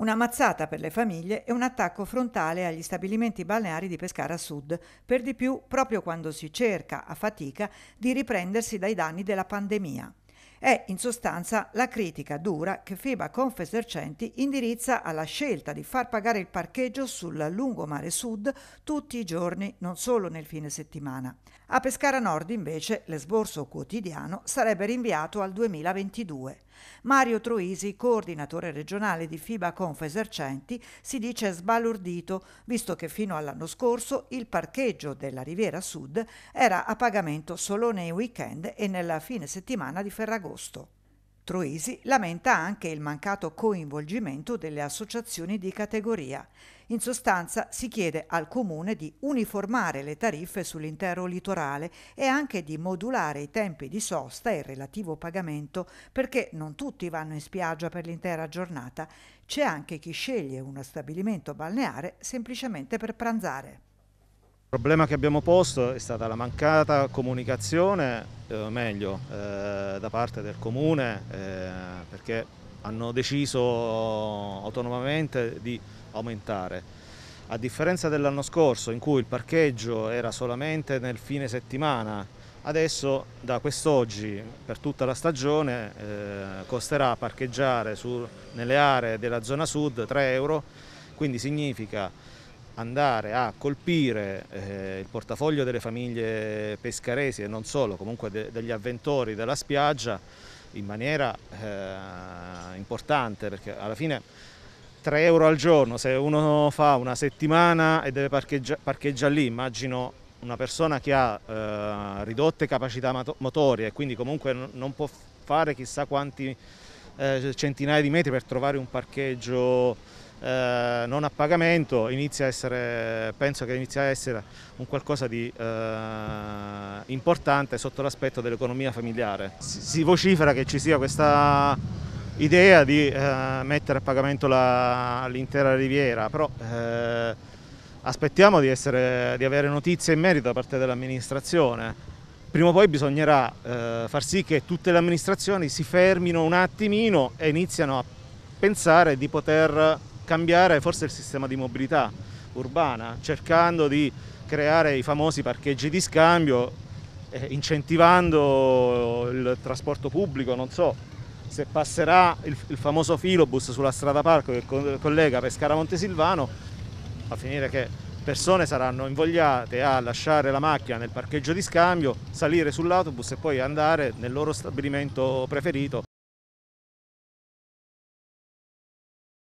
una mazzata per le famiglie e un attacco frontale agli stabilimenti balneari di Pescara Sud, per di più proprio quando si cerca, a fatica, di riprendersi dai danni della pandemia. È in sostanza la critica dura che FIBA Confesercenti indirizza alla scelta di far pagare il parcheggio sul lungomare sud tutti i giorni, non solo nel fine settimana. A Pescara Nord invece l'esborso quotidiano sarebbe rinviato al 2022. Mario Troisi, coordinatore regionale di FIBA Confesercenti, si dice sbalordito, visto che fino all'anno scorso il parcheggio della Riviera Sud era a pagamento solo nei weekend e nella fine settimana di Ferragosto. Troisi lamenta anche il mancato coinvolgimento delle associazioni di categoria. In sostanza si chiede al Comune di uniformare le tariffe sull'intero litorale e anche di modulare i tempi di sosta e il relativo pagamento perché non tutti vanno in spiaggia per l'intera giornata. C'è anche chi sceglie uno stabilimento balneare semplicemente per pranzare. Il problema che abbiamo posto è stata la mancata comunicazione, eh, meglio, eh, da parte del comune, eh, perché hanno deciso autonomamente di aumentare. A differenza dell'anno scorso in cui il parcheggio era solamente nel fine settimana, adesso da quest'oggi per tutta la stagione eh, costerà parcheggiare su, nelle aree della zona sud 3 euro, quindi significa andare a colpire eh, il portafoglio delle famiglie pescaresi e non solo, comunque de degli avventori della spiaggia in maniera eh, importante perché alla fine 3 euro al giorno, se uno fa una settimana e deve parcheggia parcheggiare lì, immagino una persona che ha eh, ridotte capacità motorie e quindi comunque non può fare chissà quanti eh, centinaia di metri per trovare un parcheggio eh, non a pagamento inizia a essere, penso che inizia a essere un qualcosa di eh, importante sotto l'aspetto dell'economia familiare. Si, si, vocifera che ci sia questa idea di eh, mettere a pagamento l'intera riviera, però eh, aspettiamo di, essere, di, avere notizie in merito da parte dell'amministrazione. Prima o poi bisognerà eh, far sì che tutte le amministrazioni si fermino un attimino e iniziano a pensare di poter cambiare forse il sistema di mobilità urbana, cercando di creare i famosi parcheggi di scambio, eh, incentivando il trasporto pubblico, non so, se passerà il, il famoso filobus sulla strada parco che collega Pescara Montesilvano, a finire che persone saranno invogliate a lasciare la macchina nel parcheggio di scambio, salire sull'autobus e poi andare nel loro stabilimento preferito